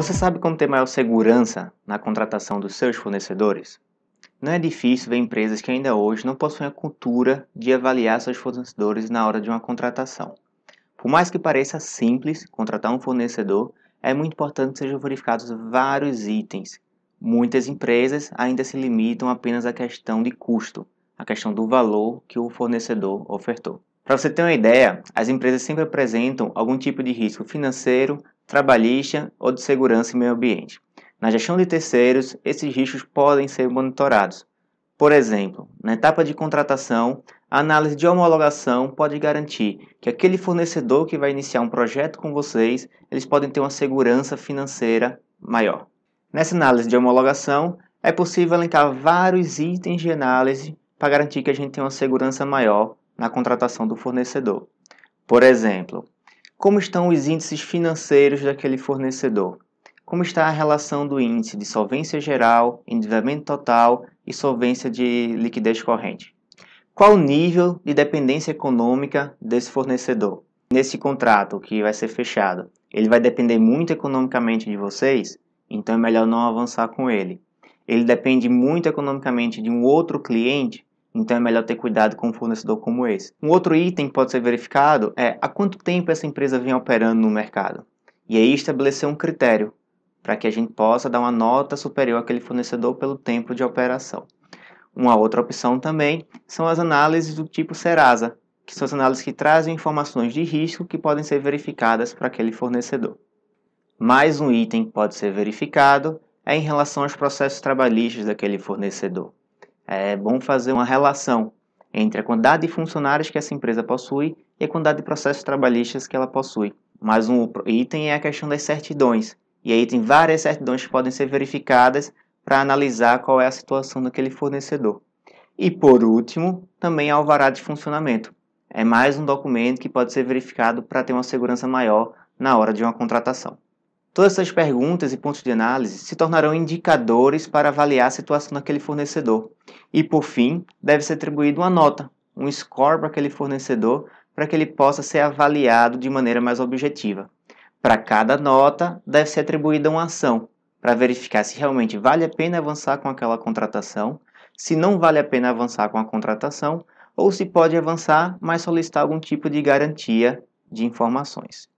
Você sabe como ter maior segurança na contratação dos seus fornecedores? Não é difícil ver empresas que ainda hoje não possuem a cultura de avaliar seus fornecedores na hora de uma contratação. Por mais que pareça simples contratar um fornecedor, é muito importante que sejam verificados vários itens. Muitas empresas ainda se limitam apenas à questão de custo, à questão do valor que o fornecedor ofertou. Para você ter uma ideia, as empresas sempre apresentam algum tipo de risco financeiro, trabalhista ou de segurança e meio ambiente. Na gestão de terceiros, esses riscos podem ser monitorados. Por exemplo, na etapa de contratação, a análise de homologação pode garantir que aquele fornecedor que vai iniciar um projeto com vocês, eles podem ter uma segurança financeira maior. Nessa análise de homologação, é possível elencar vários itens de análise para garantir que a gente tenha uma segurança maior na contratação do fornecedor. Por exemplo, como estão os índices financeiros daquele fornecedor? Como está a relação do índice de solvência geral, endividamento total e solvência de liquidez corrente? Qual o nível de dependência econômica desse fornecedor? Nesse contrato que vai ser fechado, ele vai depender muito economicamente de vocês, então é melhor não avançar com ele. Ele depende muito economicamente de um outro cliente, então é melhor ter cuidado com um fornecedor como esse. Um outro item que pode ser verificado é há quanto tempo essa empresa vem operando no mercado. E aí estabelecer um critério para que a gente possa dar uma nota superior àquele fornecedor pelo tempo de operação. Uma outra opção também são as análises do tipo Serasa, que são as análises que trazem informações de risco que podem ser verificadas para aquele fornecedor. Mais um item que pode ser verificado é em relação aos processos trabalhistas daquele fornecedor é bom fazer uma relação entre a quantidade de funcionários que essa empresa possui e a quantidade de processos trabalhistas que ela possui. Mais um item é a questão das certidões. E aí tem várias certidões que podem ser verificadas para analisar qual é a situação daquele fornecedor. E por último, também é alvará de funcionamento. É mais um documento que pode ser verificado para ter uma segurança maior na hora de uma contratação. Todas essas perguntas e pontos de análise se tornarão indicadores para avaliar a situação daquele fornecedor e por fim, deve ser atribuída uma nota, um score para aquele fornecedor, para que ele possa ser avaliado de maneira mais objetiva. Para cada nota, deve ser atribuída uma ação, para verificar se realmente vale a pena avançar com aquela contratação, se não vale a pena avançar com a contratação, ou se pode avançar, mas solicitar algum tipo de garantia de informações.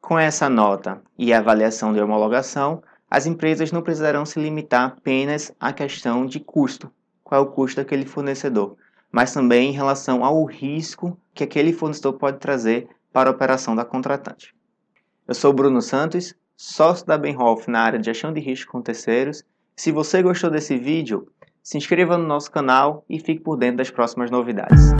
Com essa nota e a avaliação de homologação, as empresas não precisarão se limitar apenas à questão de custo, qual é o custo daquele fornecedor, mas também em relação ao risco que aquele fornecedor pode trazer para a operação da contratante. Eu sou Bruno Santos, sócio da Benhoff na área de gestão de risco com terceiros. Se você gostou desse vídeo, se inscreva no nosso canal e fique por dentro das próximas novidades.